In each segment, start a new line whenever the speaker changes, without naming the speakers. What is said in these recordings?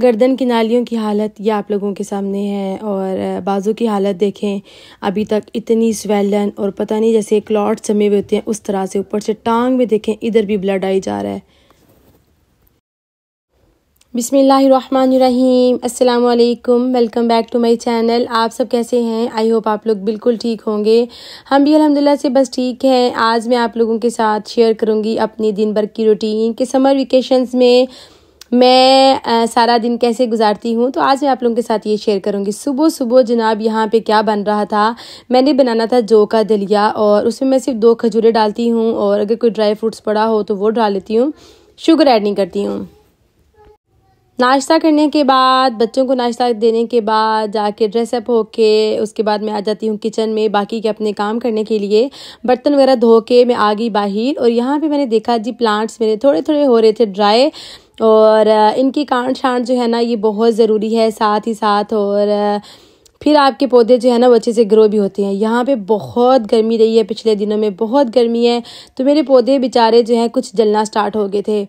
गर्दन की नालियों की हालत ये आप लोगों के सामने है और बाज़ू की हालत देखें अभी तक इतनी स्वेलन और पता नहीं जैसे क्लॉट जमे हुए होते हैं उस तरह से ऊपर से टांग में देखें इधर भी ब्लड आई जा रहा है बिसमीम अस्सलाम वालेकुम welcome back to my channel आप सब कैसे हैं आई होप आप लोग बिल्कुल ठीक होंगे हम भी अलहमदिल्ला से बस ठीक हैं आज मैं आप लोगों के साथ शेयर करूंगी अपनी दिन भर की रूटीन के समर वेकेशंस में मैं आ, सारा दिन कैसे गुजारती हूँ तो आज मैं आप लोगों के साथ ये शेयर करूँगी सुबह सुबह जनाब यहाँ पे क्या बन रहा था मैंने बनाना था जो का दलिया और उसमें मैं सिर्फ दो खजूरें डालती हूँ और अगर कोई ड्राई फ्रूट्स पड़ा हो तो वो डाल लेती हूँ शुगर ऐड नहीं करती हूँ नाश्ता करने के बाद बच्चों को नाश्ता देने के बाद जाके ड्रेसअप होके उसके बाद मैं आ जाती हूँ किचन में बाकी के अपने काम करने के लिए बर्तन वगैरह धो के मैं आ गई बाहर और यहाँ पे मैंने देखा जी प्लांट्स मेरे थोड़े थोड़े हो रहे थे ड्राई और इनकी कांड छाँट जो है ना ये बहुत ज़रूरी है साथ ही साथ और फिर आपके पौधे जो है ना वो अच्छे से ग्रो भी होते हैं यहाँ पे बहुत गर्मी रही है पिछले दिनों में बहुत गर्मी है तो मेरे पौधे बेचारे जो हैं कुछ जलना स्टार्ट हो गए थे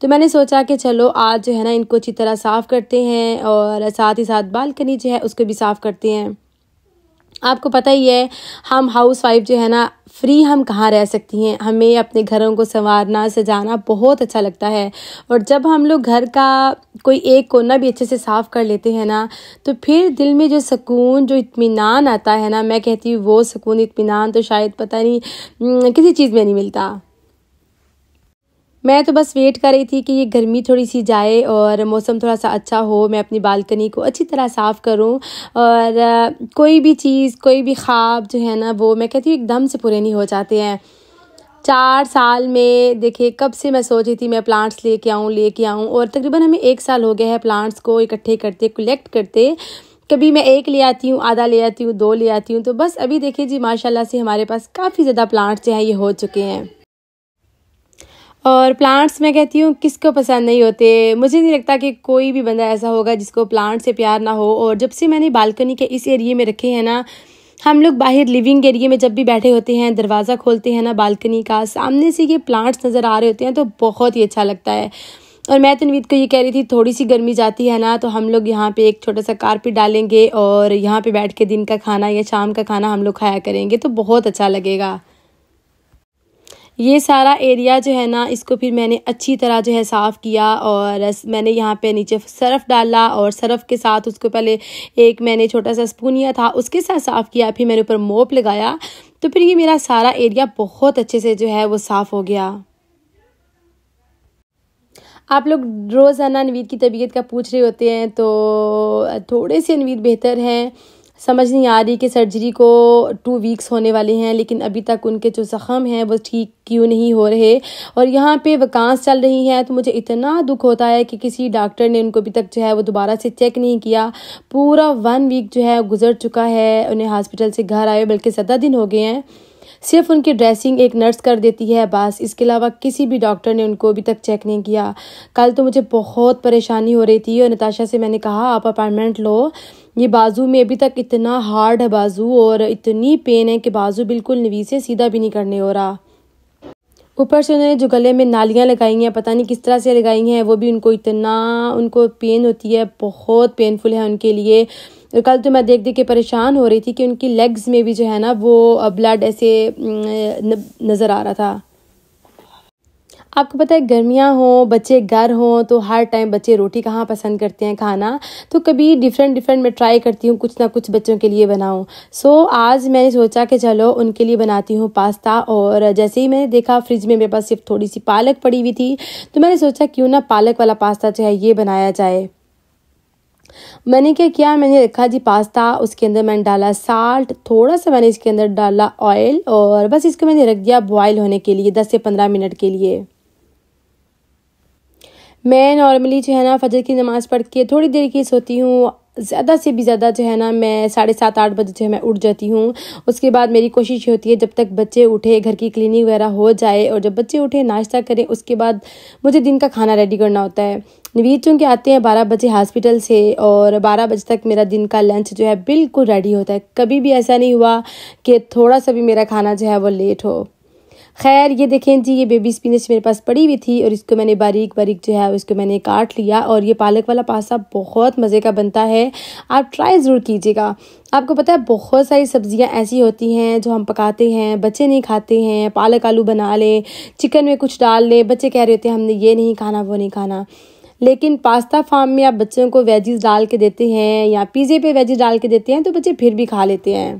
तो मैंने सोचा कि चलो आज जो है ना इनको अच्छी तरह साफ़ करते हैं और साथ ही साथ बालकनी जो है उसको भी साफ़ करते हैं आपको पता ही है हम हाउस वाइफ जो है ना फ्री हम कहाँ रह सकती हैं हमें अपने घरों को संवारना सजाना बहुत अच्छा लगता है और जब हम लोग घर का कोई एक कोना भी अच्छे से साफ़ कर लेते हैं ना तो फिर दिल में जो सुकून जो इत्मीनान आता है ना मैं कहती हूँ वो सुकून इत्मीनान तो शायद पता नहीं हम्म, किसी चीज़ में नहीं मिलता मैं तो बस वेट कर रही थी कि ये गर्मी थोड़ी सी जाए और मौसम थोड़ा सा अच्छा हो मैं अपनी बालकनी को अच्छी तरह साफ़ करूँ और कोई भी चीज़ कोई भी ख्वाब जो है ना वो मैं कहती हूँ एकदम से पूरे नहीं हो जाते हैं चार साल में देखिए कब से मैं सोच रही थी मैं प्लांट्स लेके आऊँ लेके आऊँ और तकरीबन हमें एक साल हो गया है प्लांट्स को इकट्ठे करते कलेक्ट करते कभी मैं एक ले आती हूँ आधा ले आती हूँ दो ले आती हूँ तो बस अभी देखिए जी माशाल्लाह से हमारे पास काफ़ी ज़्यादा प्लांट्स जो हैं ये हो चुके हैं और प्लांट्स मैं कहती हूँ किसको पसंद नहीं होते मुझे नहीं लगता कि कोई भी बंदा ऐसा होगा जिसको प्लांट से प्यार ना हो और जब से मैंने बालकनी के इस एरिए में रखे हैं ना हम लोग बाहर लिविंग एरिए में जब भी बैठे होते हैं दरवाज़ा खोलते हैं ना बालकनी का सामने से ये प्लांट्स नज़र आ रहे होते हैं तो बहुत ही अच्छा लगता है और मैं तनवीद को ये कह रही थी थोड़ी सी गर्मी जाती है ना तो हम लोग यहाँ पे एक छोटा सा कारपेट डालेंगे और यहाँ पे बैठ के दिन का खाना या शाम का खाना हम लोग खाया करेंगे तो बहुत अच्छा लगेगा ये सारा एरिया जो है ना इसको फिर मैंने अच्छी तरह जो है साफ़ किया और मैंने यहाँ पे नीचे सर्फ़ डाला और सर्फ़ के साथ उसको पहले एक मैंने छोटा सा स्पूनिया था उसके साथ साफ़ किया फिर मैंने ऊपर मोप लगाया तो फिर ये मेरा सारा एरिया बहुत अच्छे से जो है वो साफ़ हो गया आप लोग रोज़ाना नवीद की तबीयत का पूछ रहे होते हैं तो थोड़े से नवीद बेहतर हैं समझ नहीं आ रही कि सर्जरी को टू वीक्स होने वाले हैं लेकिन अभी तक उनके जो ज़ख़म हैं वो ठीक क्यों नहीं हो रहे और यहाँ पे वकांस चल रही हैं तो मुझे इतना दुख होता है कि किसी डॉक्टर ने उनको अभी तक जो है वो दोबारा से चेक नहीं किया पूरा वन वीक जो है गुजर चुका है उन्हें हॉस्पिटल से घर आए बल्कि ज्यादा दिन हो गए हैं सिर्फ उनकी ड्रेसिंग एक नर्स कर देती है बस इसके अलावा किसी भी डॉक्टर ने उनको अभी तक चेक नहीं किया कल तो मुझे बहुत परेशानी हो रही थी और नताशा से मैंने कहा आप अपॉइंटमेंट लो ये बाजू में अभी तक इतना हार्ड है बाजू और इतनी पेन है कि बाजू बिल्कुल नवी से सीधा भी नहीं करने हो रहा ऊपर से उन्होंने जो गले में नालियाँ लगाई हैं पता नहीं किस तरह से लगाई हैं वो भी उनको इतना उनको पेन होती है बहुत पेनफुल है उनके लिए और कल तो मैं देख देख के परेशान हो रही थी कि उनकी लेग्स में भी जो है ना वो ब्लड ऐसे नज़र आ रहा था आपको पता है गर्मियाँ हों बच्चे घर हों तो हर टाइम बच्चे रोटी कहाँ पसंद करते हैं खाना तो कभी डिफरेंट डिफरेंट मैं ट्राई करती हूँ कुछ ना कुछ बच्चों के लिए बनाऊँ सो so, आज मैंने सोचा कि चलो उनके लिए बनाती हूँ पास्ता और जैसे ही मैंने देखा फ्रिज में मेरे पास सिर्फ थोड़ी सी पालक पड़ी हुई थी तो मैंने सोचा क्यों ना पालक वाला पास्ता जो है ये बनाया जाए मैंने क्या किया मैंने रखा जी पास्ता उसके अंदर मैंने डाला साल्ट थोड़ा सा मैंने इसके अंदर डाला ऑयल और बस इसको मैंने रख दिया बॉयल होने के लिए दस से पंद्रह मिनट के लिए मैं नॉर्मली जो है ना फजर की नमाज़ पढ़ के थोड़ी देर की सोती हूँ ज़्यादा से भी ज़्यादा जो है ना मैं साढ़े सात आठ बजे जो है मैं उठ जाती हूँ उसके बाद मेरी कोशिश ये होती है जब तक बच्चे उठे घर की क्लीनिंग वगैरह हो जाए और जब बच्चे उठे नाश्ता करें उसके बाद मुझे दिन का खाना रेडी करना होता है नवीद चूँकि आते हैं बारह बजे हॉस्पिटल से और बारह बजे तक मेरा दिन का लंच जो है बिल्कुल रेडी होता है कभी भी ऐसा नहीं हुआ कि थोड़ा सा भी मेरा खाना जो है वो लेट हो खैर ये देखें जी ये बेबी स्पिनच मेरे पास पड़ी हुई थी और इसको मैंने बारीक बारीक जो है उसको मैंने काट लिया और ये पालक वाला पास्ता बहुत मज़े का बनता है आप ट्राई ज़रूर कीजिएगा आपको पता है बहुत सारी सब्ज़ियाँ ऐसी होती हैं जो हम पकाते हैं बच्चे नहीं खाते हैं पालक आलू बना लें चिकन में कुछ डाल लें बच्चे कह रहे होते हैं हमने ये नहीं खाना वो नहीं खाना लेकिन पास्ता फार्म में आप बच्चों को वेजेस डाल के देते हैं या पिज़्ज़े पे वेजीज डाल के देते हैं तो बच्चे फिर भी खा लेते हैं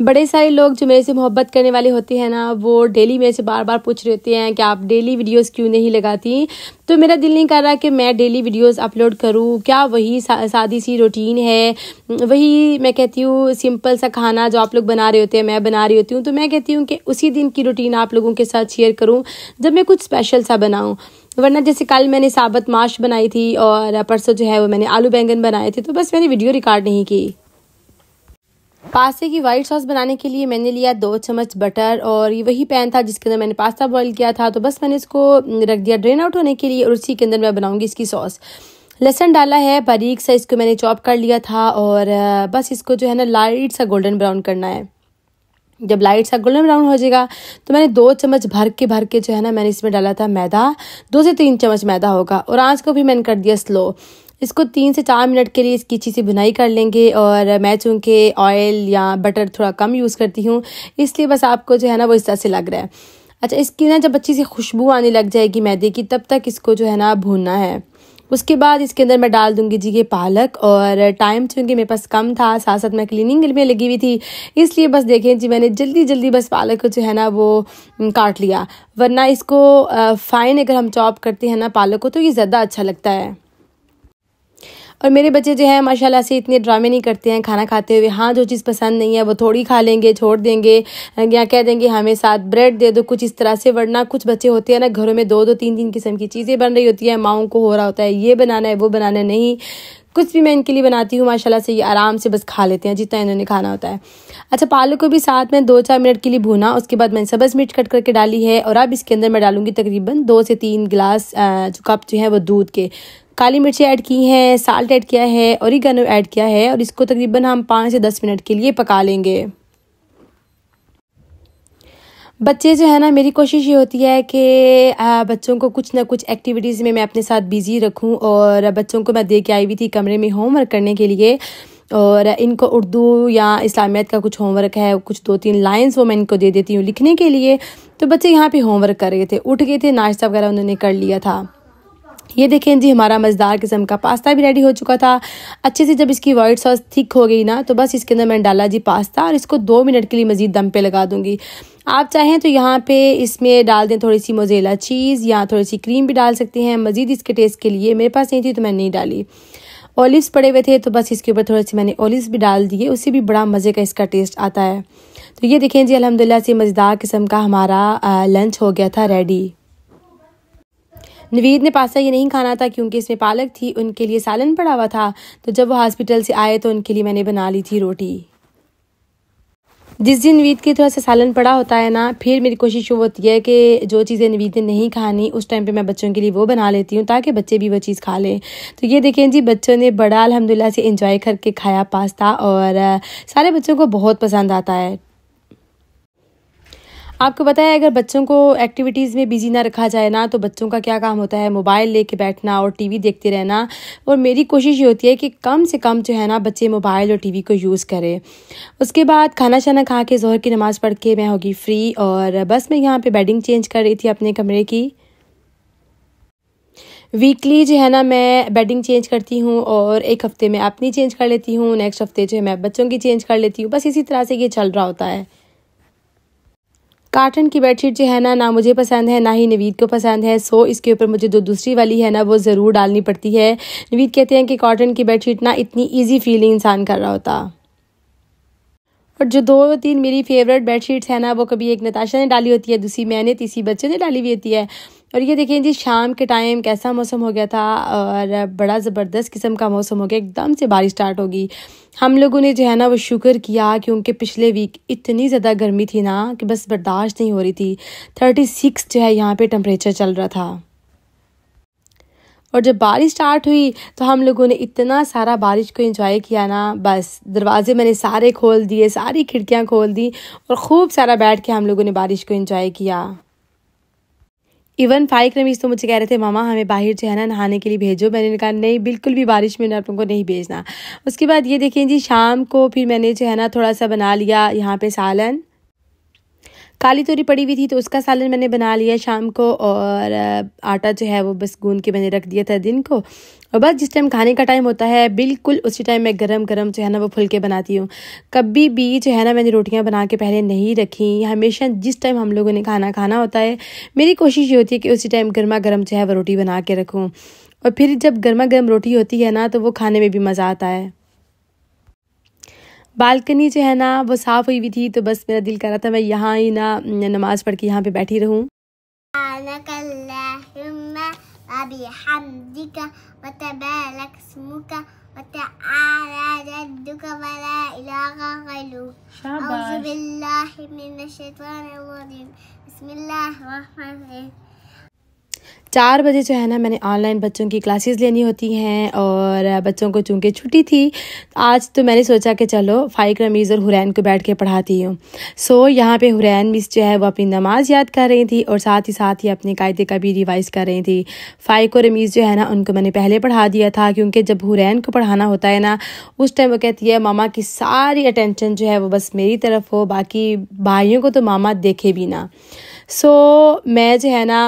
बड़े सारे लोग जो मेरे से मोहब्बत करने वाले होते हैं ना वो डेली मेरे से बार बार पूछ रहे होते हैं कि आप डेली वीडियोस क्यों नहीं लगाती तो मेरा दिल नहीं कर रहा कि मैं डेली वीडियोस अपलोड करूं क्या वही सा, सादी सी रूटीन है वही मैं कहती हूँ सिंपल सा खाना जो आप लोग बना रहे होते हैं मैं बना रही होती हूँ तो मैं कहती हूँ कि उसी दिन की रूटीन आप लोगों के साथ शेयर करूँ जब मैं कुछ स्पेशल सा बनाऊँ वरना जैसे कल मैंने साबत माश बनाई थी और परसों जो है वो मैंने आलू बैंगन बनाए थे तो बस मैंने वीडियो रिकॉर्ड नहीं की पास्ते की वाइट सॉस बनाने के लिए मैंने लिया दो चम्मच बटर और ये वही पैन था जिसके अंदर मैंने पास्ता बॉईल किया था तो बस मैंने इसको रख दिया ड्रेन आउट होने के लिए और उसी के अंदर मैं बनाऊँगी इसकी सॉस लहसन डाला है बारीक सा इसको मैंने चॉप कर लिया था और बस इसको जो है ना लाइट सा गोल्डन ब्राउन करना है जब लाइट सा गोल्डन ब्राउन हो जाएगा तो मैंने दो चम्मच भर के भर के जो है ना मैंने इसमें डाला था मैदा दो से तीन चम्मच मैदा होगा और आँच को भी मैंने कर दिया स्लो इसको तीन से चार मिनट के लिए इसकी अच्छी सी भुनाई कर लेंगे और मैं चूँकि ऑयल या बटर थोड़ा कम यूज़ करती हूँ इसलिए बस आपको जो है ना वो इस तरह से लग रहा है अच्छा इसकी ना जब अच्छी सी खुशबू आने लग जाएगी मैदे की तब तक इसको जो है ना भूनना है उसके बाद इसके अंदर मैं डाल दूंगी जी ये पालक और टाइम चूँकि मेरे पास कम था साथ साथ मैं क्लीनिंग में लगी हुई थी इसलिए बस देखें जी मैंने जल्दी जल्दी बस पालक को जो है ना वो काट लिया वरना इसको फ़ाइन अगर हम चॉप करते हैं ना पालक को तो ये ज़्यादा अच्छा लगता है और मेरे बच्चे जो है माशाल्लाह से इतने ड्रामे नहीं करते हैं खाना खाते हुए हाँ जो चीज़ पसंद नहीं है वो थोड़ी खा लेंगे छोड़ देंगे या कह देंगे हाँ, हमें साथ ब्रेड दे दो कुछ इस तरह से वरना कुछ बच्चे होते हैं ना घरों में दो दो तीन तीन किस्म की चीज़ें बन रही होती हैं माओं को हो रहा होता है ये बनाना है वो बनाना नहीं कुछ भी मैं इनके लिए बनाती हूँ माशाल्लाह से ये आराम से बस खा लेते हैं जितना इन्होंने खाना होता है अच्छा पालक को भी साथ में दो चार मिनट के लिए भुना उसके बाद मैंने सब्ज़ मिर्च कट करके डाली है और अब इसके अंदर मैं डालूंगी तकरीबन दो से तीन गिलास जो कप जो है वो दूध के काली मिर्ची ऐड की हैं साल्ट ऐड किया है और ओरिगानो ऐड किया है और इसको तकरीबन हम पाँच से दस मिनट के लिए पका लेंगे बच्चे जो है ना मेरी कोशिश ये होती है कि बच्चों को कुछ ना कुछ एक्टिविटीज़ में मैं अपने साथ बिज़ी रखूं और बच्चों को मैं दे के आई हुई थी कमरे में होमवर्क करने के लिए और इनको उर्दू या इस्लामियत का कुछ होमवर्क है कुछ दो तीन लाइंस वो मैं इनको दे देती हूँ लिखने के लिए तो बच्चे यहाँ पे होमवर्क कर रहे थे उठ गए थे नाश्ता वगैरह उन्होंने कर लिया था ये देखें जी हमारा मज़ेदार किस्म का पास्ता भी रेडी हो चुका था अच्छे से जब इसकी वाइट सॉस थिक हो गई ना तो बस इसके अंदर मैंने डाला जी पास्ता और इसको दो मिनट के लिए मज़ीद दम पे लगा दूंगी आप चाहें तो यहाँ पे इसमें डाल दें थोड़ी सी मोजेला चीज़ या थोड़ी सी क्रीम भी डाल सकते हैं मज़ीद इसके टेस्ट के लिए मेरे पास नहीं थी तो मैंने नहीं डाली ओलिव्स पड़े हुए थे तो बस इसके ऊपर थोड़े से मैंने ओलिव्स भी डाल दिए उससे भी बड़ा मज़े का इसका टेस्ट आता है तो ये देखें जी अलहमदिल्ला से मज़ेदार किस्म का हमारा लंच हो गया था रेडी नवीद ने पास्ता ये नहीं खाना था क्योंकि इसमें पालक थी उनके लिए सालन पड़ा हुआ था तो जब वो हॉस्पिटल से आए तो उनके लिए मैंने बना ली थी रोटी जिस दिन नवीद के थोड़ा सा सालन पड़ा होता है ना फिर मेरी कोशिश वो होती है कि जो चीज़ें नवीद ने नहीं खानी उस टाइम पे मैं बच्चों के लिए वो बना लेती हूँ ताकि बच्चे भी वो चीज़ खा लें तो ये देखें जी बच्चों ने बड़ा अलहमदिल्ला से इंजॉय करके खाया पास्ता और सारे बच्चों को बहुत पसंद आता है आपको पता है अगर बच्चों को एक्टिविटीज़ में बिजी ना रखा जाए ना तो बच्चों का क्या काम होता है मोबाइल लेके बैठना और टीवी देखते रहना और मेरी कोशिश ये होती है कि कम से कम जो है ना बच्चे मोबाइल और टीवी को यूज़ करें उसके बाद खाना शाना खा के जहर की नमाज़ पढ़ के मैं होगी फ्री और बस मैं यहाँ पर बेडिंग चेंज कर रही थी अपने कमरे की वीकली जो है ना मैं बेडिंग चेंज करती हूँ और एक हफ़्ते में अपनी चेंज कर लेती हूँ नेक्स्ट हफ़्ते जो है मैं बच्चों की चेंज कर लेती हूँ बस इसी तरह से ये चल रहा होता है कार्टन की बेडशीट जो है ना ना मुझे पसंद है ना ही नवीद को पसंद है सो इसके ऊपर मुझे जो दूसरी वाली है ना वो ज़रूर डालनी पड़ती है नवीद कहते हैं कि कॉटन की बेडशीट ना इतनी ईजी फीलिंग इंसान कर रहा होता और जो दो तीन मेरी फेवरेट बेडशीट्स हैं ना वो कभी एक नताशा ने डाली होती है दूसरी मैंने तीसरी बच्चे ने डाली हुई होती है और ये देखें जी शाम के टाइम कैसा मौसम हो गया था और बड़ा ज़बरदस्त किस्म का मौसम हो गया एकदम से बारिश स्टार्ट होगी हम लोगों ने जो है ना वो शुक्र किया क्योंकि पिछले वीक इतनी ज़्यादा गर्मी थी ना कि बस बर्दाश्त नहीं हो रही थी थर्टी सिक्स जो है यहाँ पे टम्परेचर चल रहा था और जब बारिश स्टार्ट हुई तो हम लोगों ने इतना सारा बारिश को एंजॉय किया ना बस दरवाजे मैंने सारे खोल दिए सारी खिड़कियाँ खोल दी और खूब सारा बैठ के हम लोगों ने बारिश को इंजॉय किया इवन फाइक रमीज तो मुझे कह रहे थे मामा हमें बाहर जो है ना नहाने के लिए भेजो मैंने कहा नहीं बिल्कुल भी बारिश में आप लोगों को नहीं भेजना उसके बाद ये देखें जी शाम को फिर मैंने जो है ना थोड़ा सा बना लिया यहाँ पे सालन काली तोरी पड़ी हुई थी तो उसका सालन मैंने बना लिया शाम को और आटा जो है वो बस गूंद के मैंने रख दिया था दिन को और बस जिस टाइम खाने का टाइम होता है बिल्कुल उसी टाइम मैं गरम गरम जो है ना वो फुलके बनाती हूँ कभी भी जो है ना मैंने रोटियाँ बना के पहले नहीं रखी हमेशा जिस टाइम हम लोगों ने खाना खाना होता है मेरी कोशिश ये होती है कि उसी टाइम गर्मा गर्म जो है वो रोटी बना के रखूँ और फिर जब गर्मा गर्म रोटी होती है ना तो वो खाने में भी मज़ा आता है बालकनी जो है ना वो साफ़ हुई हुई थी तो बस मेरा दिल कर रहा था मैं यहाँ ही ना नमाज़ पढ़ के यहाँ पे बैठी रहूँ चार बजे जो है ना मैंने ऑनलाइन बच्चों की क्लासेस लेनी होती हैं और बच्चों को चूँकि छुट्टी थी आज तो मैंने सोचा कि चलो फ़ाइक रमीज़ और हुरैन को बैठ के पढ़ाती हूँ सो यहाँ पे हुरैन मिस जो है वो अपनी नमाज़ याद कर रही थी और साथ ही साथ ही अपने कायदे का भी रिवाइज़ कर रही थी फ़ाइक और रमीज़ जो है ना उनको मैंने पहले पढ़ा दिया था क्योंकि जब हुरैन को पढ़ाना होता है ना उस टाइम वो कहती है मामा की सारी अटेंशन जो है वो बस मेरी तरफ हो बाकी भाइयों को तो मामा देखे भी ना सो मैं जो है ना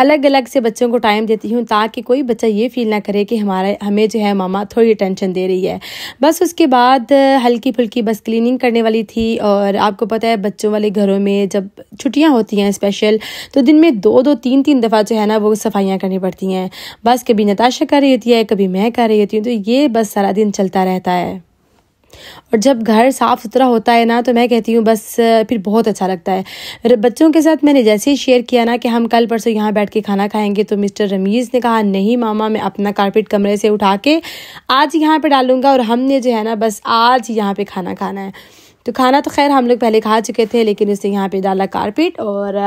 अलग अलग से बच्चों को टाइम देती हूँ ताकि कोई बच्चा ये फील ना करे कि हमारे हमें जो है मामा थोड़ी टेंशन दे रही है बस उसके बाद हल्की फुल्की बस क्लीनिंग करने वाली थी और आपको पता है बच्चों वाले घरों में जब छुट्टियाँ होती हैं स्पेशल तो दिन में दो दो तीन तीन दफ़ा जो है ना वो सफाइयाँ करनी पड़ती हैं बस कभी नताशा कर रही होती है कभी मैं कर रही होती हूँ तो ये बस सारा दिन चलता रहता है और जब घर साफ़ सुथरा होता है ना तो मैं कहती हूँ बस फिर बहुत अच्छा लगता है बच्चों के साथ मैंने जैसे ही शेयर किया ना कि हम कल परसों यहाँ बैठ के खाना खाएंगे तो मिस्टर रमीज़ ने कहा नहीं मामा मैं अपना कारपेट कमरे से उठा के आज यहाँ पर डालूंगा और हमने जो है ना बस आज यहाँ पे खाना खाना है तो खाना तो खैर हम लोग पहले खा चुके थे लेकिन उसने यहाँ पे डाला कारपेट और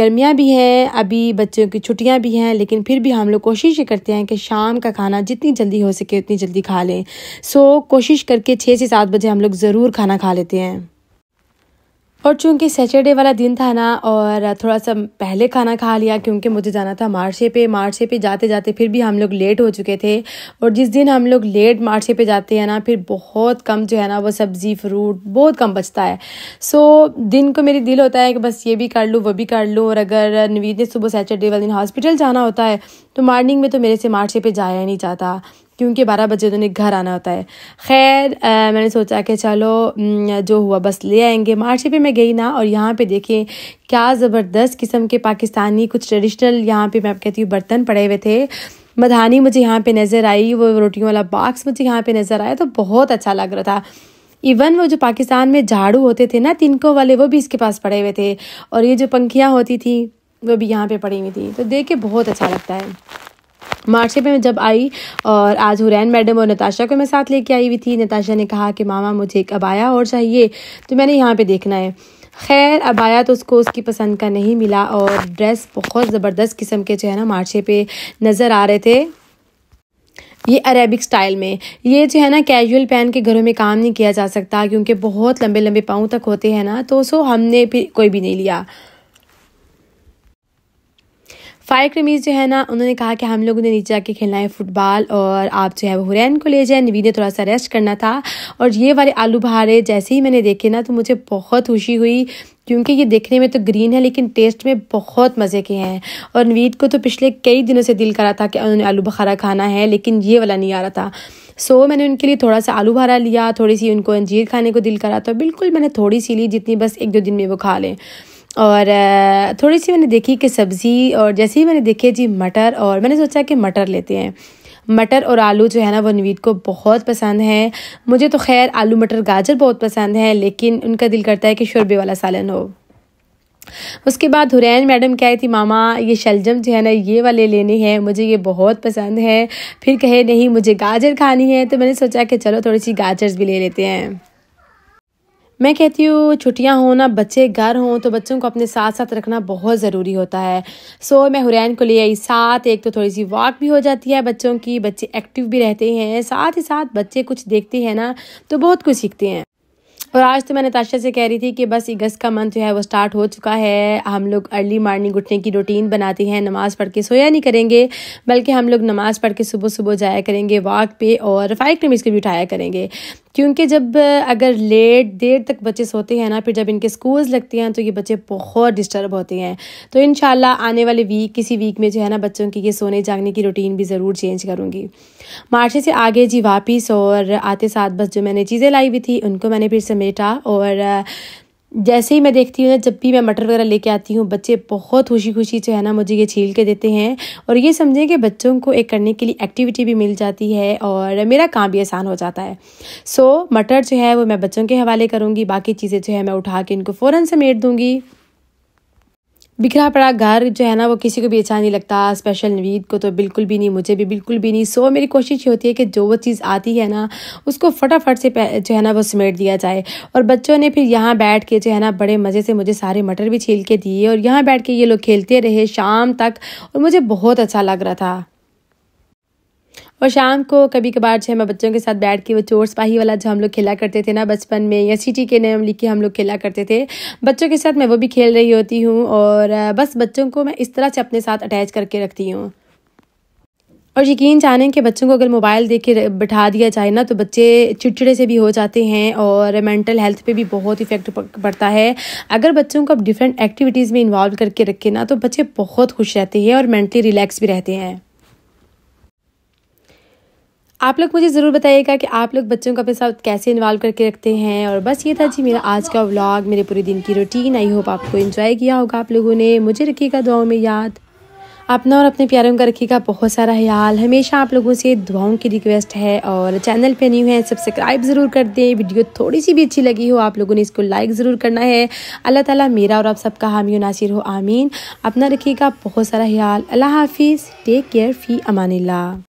गर्मियाँ भी हैं अभी बच्चों की छुट्टियाँ भी हैं लेकिन फिर भी हम लोग कोशिश करते हैं कि शाम का खाना जितनी जल्दी हो सके उतनी जल्दी खा लें सो कोशिश करके छः से सात बजे हम लोग ज़रूर खाना खा लेते हैं और चूंकि सैटरडे वाला दिन था ना और थोड़ा सा पहले खाना खा लिया क्योंकि मुझे जाना था मार्शे पे मार्शे पे जाते जाते फिर भी हम लोग लेट हो चुके थे और जिस दिन हम लोग लेट मार्शे पे जाते हैं ना फिर बहुत कम जो है ना वो सब्ज़ी फ्रूट बहुत कम बचता है सो दिन को मेरी दिल होता है कि बस ये भी कर लूँ वो भी कर लूँ और अगर नवीद ने सुबह सैटरडे वाले दिन हॉस्पिटल जाना होता है तो मॉर्निंग में तो मेरे से मार्शे पर जाया नहीं जाता क्योंकि बारह बजे तो उन्हें घर आना होता है खैर मैंने सोचा कि चलो जो हुआ बस ले आएंगे मार्च पे मैं गई ना और यहाँ पे देखें क्या ज़बरदस्त किस्म के पाकिस्तानी कुछ ट्रेडिशनल यहाँ पे मैं कहती हूँ बर्तन पड़े हुए थे मधानी मुझे यहाँ पे नज़र आई वो रोटियों वाला बॉक्स मुझे यहाँ पे नज़र आया तो बहुत अच्छा लग रहा था इवन वो जो पाकिस्तान में झाड़ू होते थे ना तिनको वाले वो भी इसके पास पड़े हुए थे और ये जो पंखियाँ होती थी वो भी यहाँ पे पड़ी हुई थी तो देख के बहुत अच्छा लगता है मार्च में जब आई और आज हुरैन मैडम और नताशा को मैं साथ लेके आई हुई थी नताशा ने कहा कि मामा मुझे एक अबाया और चाहिए तो मैंने यहाँ पे देखना है खैर अबाया तो उसको उसकी पसंद का नहीं मिला और ड्रेस बहुत ज़बरदस्त किस्म के जो है ना मार्चे पे नज़र आ रहे थे ये अरेबिक स्टाइल में ये जो है ना कैजुअल पहन के घरों में काम नहीं किया जा सकता क्योंकि बहुत लंबे लंबे पाँव तक होते हैं ना तो सो हमने फिर कोई भी नहीं लिया फायर क्रमीज जो है ना उन्होंने कहा कि हम लोगों ने नीचे जाके खेलना है फुटबॉल और आप जो है वो हुरैन को ले जाए नवीद ने थोड़ा सा रेस्ट करना था और ये वाले आलू बहारे जैसे ही मैंने देखे ना तो मुझे बहुत खुशी हुई क्योंकि ये देखने में तो ग्रीन है लेकिन टेस्ट में बहुत मज़े के हैं और नवीद को तो पिछले कई दिनों से दिल करा था कि उन्होंने आलू बखारा खाना है लेकिन ये वाला नहीं आ रहा था सो so, मैंने उनके लिए थोड़ा सा आलू भरा लिया थोड़ी सी उनको अंजीर खाने को दिल करा तो बिल्कुल मैंने थोड़ी सी ली जितनी बस एक दो दिन में वो खा लें और थोड़ी सी मैंने देखी कि सब्ज़ी और जैसे ही मैंने देखे जी मटर और मैंने सोचा कि मटर लेते हैं मटर और आलू जो है ना वो नवीद को बहुत पसंद है मुझे तो खैर आलू मटर गाजर बहुत पसंद है लेकिन उनका दिल करता है कि शोरबे वाला सालन हो उसके बाद हुरैन मैडम क्या थी मामा ये शलजम जो है ना ये वाले लेने हैं मुझे ये बहुत पसंद है फिर कहे नहीं मुझे गाजर खानी है तो मैंने सोचा कि चलो थोड़ी सी गाजर भी ले लेते हैं मैं कहती हूँ छुट्टियाँ हो ना बच्चे घर हों तो बच्चों को अपने साथ साथ रखना बहुत ज़रूरी होता है सो मैं हुरैन को ले आई साथ एक तो थोड़ी सी वॉक भी हो जाती है बच्चों की बच्चे एक्टिव भी रहते हैं साथ ही साथ बच्चे कुछ देखते हैं ना तो बहुत कुछ सीखते हैं और आज तो मैंने ताशा से कह रही थी कि बस अगस्त का मंथ जो है वो स्टार्ट हो चुका है हम लोग अर्ली मॉर्निंग उठने की रूटीन बनाते हैं नमाज़ पढ़ के सोया नहीं करेंगे बल्कि हम लोग नमाज़ पढ़ के सुबह सुबह जाया करेंगे वॉक पे और फ़ाइव किलोमीटर भी उठाया करेंगे क्योंकि जब अगर लेट देर तक बच्चे सोते हैं ना फिर जब इनके स्कूल्स लगते हैं तो ये बच्चे बहुत डिस्टर्ब होते हैं तो इन आने वाले वीक किसी वीक में जो है ना बच्चों की ये सोने जागने की रूटीन भी ज़रूर चेंज करूँगी मार्चे से आगे जी वापस और आते साथ बस जो मैंने चीज़ें लाई हुई थी उनको मैंने फिर समेटा और जैसे ही मैं देखती हूँ ना जब भी मैं मटर वगैरह लेके आती हूँ बच्चे बहुत खुशी खुशी जो है ना मुझे ये छील के देते हैं और ये समझें कि बच्चों को एक करने के लिए एक्टिविटी भी मिल जाती है और मेरा काम भी आसान हो जाता है सो so, मटर जो है वो मैं बच्चों के हवाले करूँगी बाकी चीज़ें जो है मैं उठा के इनको फ़ौरन समेट दूँगी बिखरा पड़ा घर जो है ना वो किसी को भी अच्छा नहीं लगता स्पेशल नवीद को तो बिल्कुल भी नहीं मुझे भी बिल्कुल भी नहीं सो मेरी कोशिश ये होती है कि जो वो चीज़ आती है ना उसको फटाफट से जो है ना वो समेट दिया जाए और बच्चों ने फिर यहाँ बैठ के जो है ना बड़े मज़े से मुझे सारे मटर भी छील के दिए और यहाँ बैठ के ये लोग खेलते रहे शाम तक और मुझे बहुत अच्छा लग रहा था और शाम को कभी कभार जो है मैं बच्चों के साथ बैठ के वो चोर सिपाही वाला जो हम लोग खेला करते थे ना बचपन में या सीटी के नियम लिख के हम लोग खेला करते थे बच्चों के साथ मैं वो भी खेल रही होती हूँ और बस बच्चों को मैं इस तरह से अपने साथ अटैच करके रखती हूँ और यकीन जाने कि बच्चों को अगर मोबाइल देके बैठा दिया जाए ना तो बच्चे चिड़चिड़े से भी हो जाते हैं और मेंटल हेल्थ पे भी बहुत इफेक्ट पड़ता है अगर बच्चों को आप डिफरेंट एक्टिविटीज़ में इन्वॉल्व करके रखें ना तो बच्चे बहुत खुश रहते हैं और मेंटली रिलैक्स भी रहते हैं आप लोग मुझे ज़रूर बताइएगा कि आप लोग बच्चों को अपने साथ कैसे इन्वॉल्व करके रखते हैं और बस ये था जी मेरा आज का व्लॉग मेरे पूरे दिन की रूटीन आई होप आपको इन्जॉय किया होगा आप लोगों ने मुझे रखिएगा दुआओं में याद अपना और अपने प्यारों का रखिएगा बहुत सारा ख्याल हमेशा आप लोगों से दुआओं की रिक्वेस्ट है और चैनल पे न्यू है सब्सक्राइब ज़रूर कर दें वीडियो थोड़ी सी भी अच्छी लगी हो आप लोगों ने इसको लाइक ज़रूर करना है अल्लाह ताला मेरा और आप सबका हामी नासिर हो आमीन अपना रखिएगा बहुत सारा ख्याल अल्लाह हाफिज़ टेक केयर फ़ी अमानिल्ला